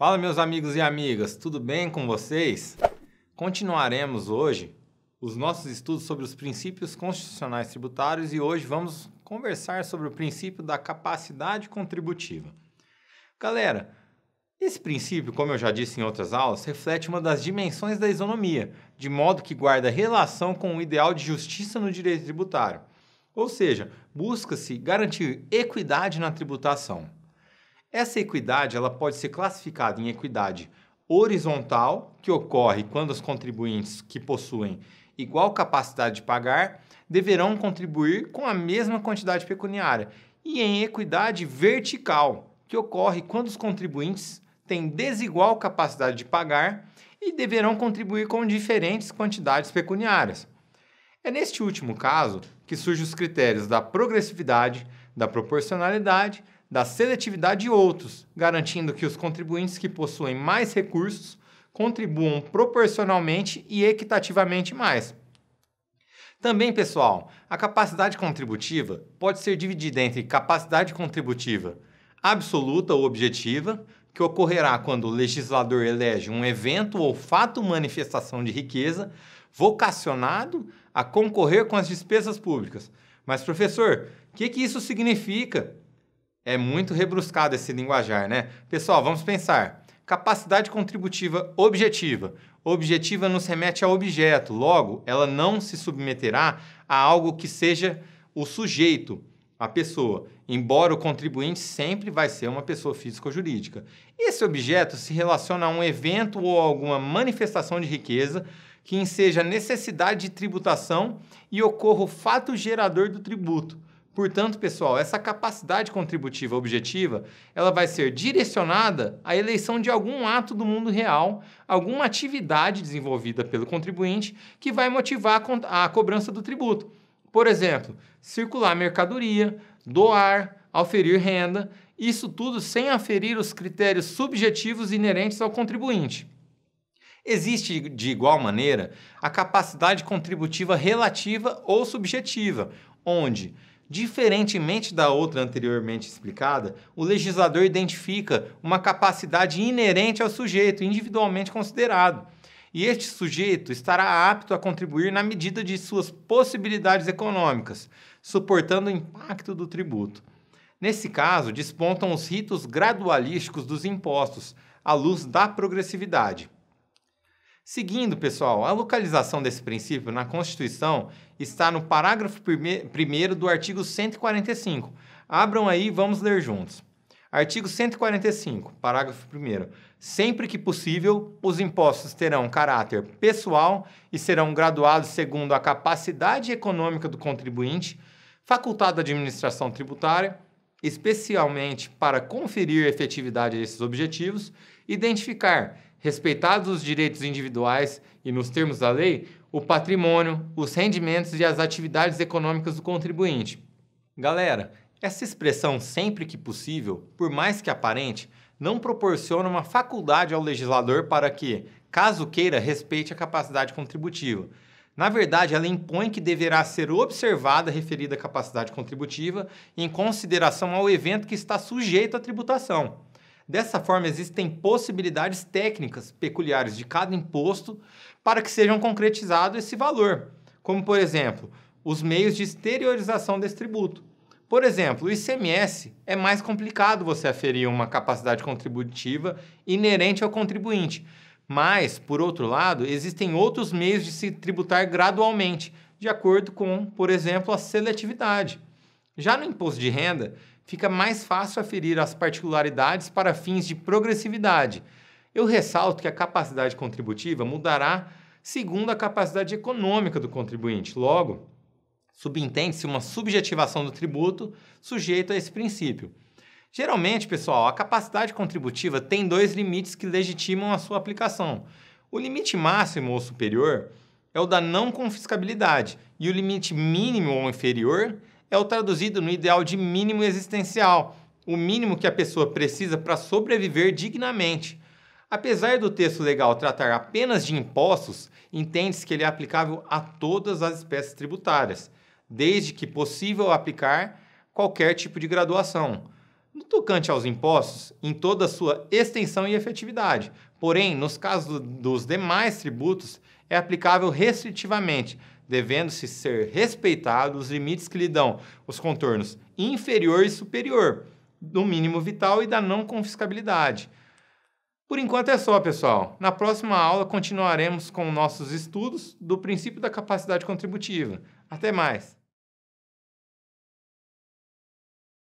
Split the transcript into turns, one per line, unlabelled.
Fala, meus amigos e amigas, tudo bem com vocês? Continuaremos hoje os nossos estudos sobre os princípios constitucionais tributários e hoje vamos conversar sobre o princípio da capacidade contributiva. Galera, esse princípio, como eu já disse em outras aulas, reflete uma das dimensões da isonomia, de modo que guarda relação com o ideal de justiça no direito tributário. Ou seja, busca-se garantir equidade na tributação. Essa equidade ela pode ser classificada em equidade horizontal, que ocorre quando os contribuintes que possuem igual capacidade de pagar deverão contribuir com a mesma quantidade pecuniária, e em equidade vertical, que ocorre quando os contribuintes têm desigual capacidade de pagar e deverão contribuir com diferentes quantidades pecuniárias. É neste último caso que surgem os critérios da progressividade, da proporcionalidade, da seletividade de outros, garantindo que os contribuintes que possuem mais recursos contribuam proporcionalmente e equitativamente mais. Também, pessoal, a capacidade contributiva pode ser dividida entre capacidade contributiva absoluta ou objetiva, que ocorrerá quando o legislador elege um evento ou fato manifestação de riqueza vocacionado a concorrer com as despesas públicas. Mas, professor, o que, que isso significa? é muito rebruscado esse linguajar, né? Pessoal, vamos pensar. Capacidade contributiva objetiva. Objetiva nos remete a objeto, logo, ela não se submeterá a algo que seja o sujeito, a pessoa, embora o contribuinte sempre vai ser uma pessoa física ou jurídica. Esse objeto se relaciona a um evento ou alguma manifestação de riqueza que enseja necessidade de tributação e ocorra o fato gerador do tributo Portanto, pessoal, essa capacidade contributiva objetiva, ela vai ser direcionada à eleição de algum ato do mundo real, alguma atividade desenvolvida pelo contribuinte que vai motivar a cobrança do tributo. Por exemplo, circular mercadoria, doar, auferir renda, isso tudo sem aferir os critérios subjetivos inerentes ao contribuinte. Existe, de igual maneira, a capacidade contributiva relativa ou subjetiva, onde Diferentemente da outra anteriormente explicada, o legislador identifica uma capacidade inerente ao sujeito, individualmente considerado, e este sujeito estará apto a contribuir na medida de suas possibilidades econômicas, suportando o impacto do tributo. Nesse caso, despontam os ritos gradualísticos dos impostos, à luz da progressividade. Seguindo, pessoal, a localização desse princípio na Constituição está no parágrafo 1 do artigo 145. Abram aí e vamos ler juntos. Artigo 145, parágrafo 1. Sempre que possível, os impostos terão caráter pessoal e serão graduados segundo a capacidade econômica do contribuinte, facultada à administração tributária, especialmente para conferir efetividade a esses objetivos, identificar respeitados os direitos individuais e, nos termos da lei, o patrimônio, os rendimentos e as atividades econômicas do contribuinte. Galera, essa expressão sempre que possível, por mais que aparente, não proporciona uma faculdade ao legislador para que, caso queira, respeite a capacidade contributiva. Na verdade, ela impõe que deverá ser observada a referida capacidade contributiva em consideração ao evento que está sujeito à tributação. Dessa forma, existem possibilidades técnicas peculiares de cada imposto para que sejam concretizado esse valor, como, por exemplo, os meios de exteriorização desse tributo. Por exemplo, o ICMS é mais complicado você aferir uma capacidade contributiva inerente ao contribuinte. Mas, por outro lado, existem outros meios de se tributar gradualmente, de acordo com, por exemplo, a seletividade. Já no imposto de renda, fica mais fácil aferir as particularidades para fins de progressividade. Eu ressalto que a capacidade contributiva mudará segundo a capacidade econômica do contribuinte. Logo, subentende-se uma subjetivação do tributo sujeita a esse princípio. Geralmente, pessoal, a capacidade contributiva tem dois limites que legitimam a sua aplicação. O limite máximo ou superior é o da não confiscabilidade, e o limite mínimo ou inferior é o traduzido no ideal de mínimo existencial, o mínimo que a pessoa precisa para sobreviver dignamente. Apesar do texto legal tratar apenas de impostos, entende-se que ele é aplicável a todas as espécies tributárias, desde que possível aplicar qualquer tipo de graduação. No tocante aos impostos, em toda a sua extensão e efetividade, porém, nos casos dos demais tributos, é aplicável restritivamente, devendo-se ser respeitado os limites que lhe dão os contornos inferior e superior, do mínimo vital e da não confiscabilidade. Por enquanto é só, pessoal. Na próxima aula continuaremos com nossos estudos do princípio da capacidade contributiva. Até mais!